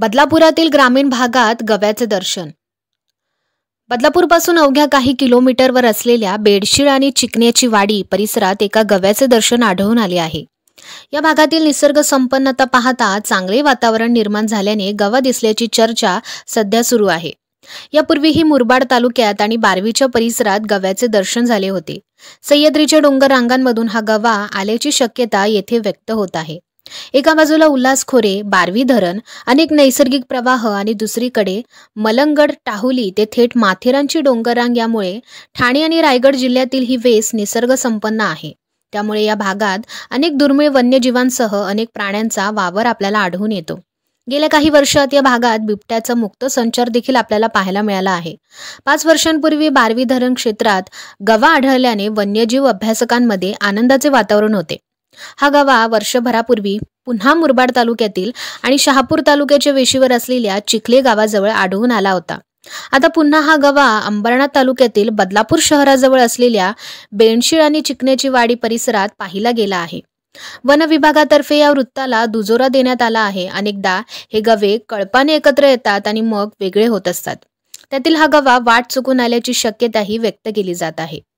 बदलापुरातील ग्रामीण भागात गव्याचे दर्शन बदलापूरपासून अवघ्या काही किलोमीटरवर असलेल्या बेडशीळ आणि चिकण्याची वाडी परिसरात एका गव्याचे दर्शन आढळून आले आहे या भागातील निसर्ग संपन्नता पाहता चांगले वातावरण निर्माण झाल्याने गवा दिसल्याची चर्चा सध्या सुरू आहे यापूर्वीही मुरबाड तालुक्यात आणि बारवीच्या परिसरात गव्याचे दर्शन झाले होते सह्याद्रीच्या डोंगर रांगांमधून हा गवा आल्याची शक्यता येथे व्यक्त होत आहे एका बाजूला उल्हासखोरे बारवी धरण अनेक नैसर्गिक प्रवाह आणि दुसरीकडे मलंगड टाहुली ते थेट माथेरानची डोंगररांग यामुळे ठाणे आणि रायगड जिल्ह्यातील ही वेस निसर्गसंपन्न आहे त्यामुळे या भागात अनेक दुर्मिळ वन्यजीवांसह अनेक प्राण्यांचा वावर आपल्याला आढळून येतो गेल्या काही वर्षात या भागात बिबट्याचा मुक्त संचार देखील आपल्याला पाहायला मिळाला आहे पाच वर्षांपूर्वी बारवी धरण क्षेत्रात गवा आढळल्याने वन्यजीव अभ्यासकांमध्ये आनंदाचे वातावरण होते हा गावा वर्षभरापूर्वी पुन्हा मुरबाड तालुक्यातील आणि शहापूर तालुक्याच्या वेशीवर असलेल्या चिखले गावाजवळ आढळून आला होता आता पुन्हा हा गवा अंबरनाथ तालुक्यातील बदलापूर शहराजवळ असलेल्या बेणशीळ आणि चिकण्याची वाडी परिसरात पाहिला गेला आहे वन विभागातर्फे या वृत्ताला दुजोरा देण्यात आला आहे अनेकदा हे गवे कळपाने एकत्र येतात आणि मग वेगळे होत असतात त्यातील हा गवा वाट चुकून आल्याची शक्यताही व्यक्त केली जात आहे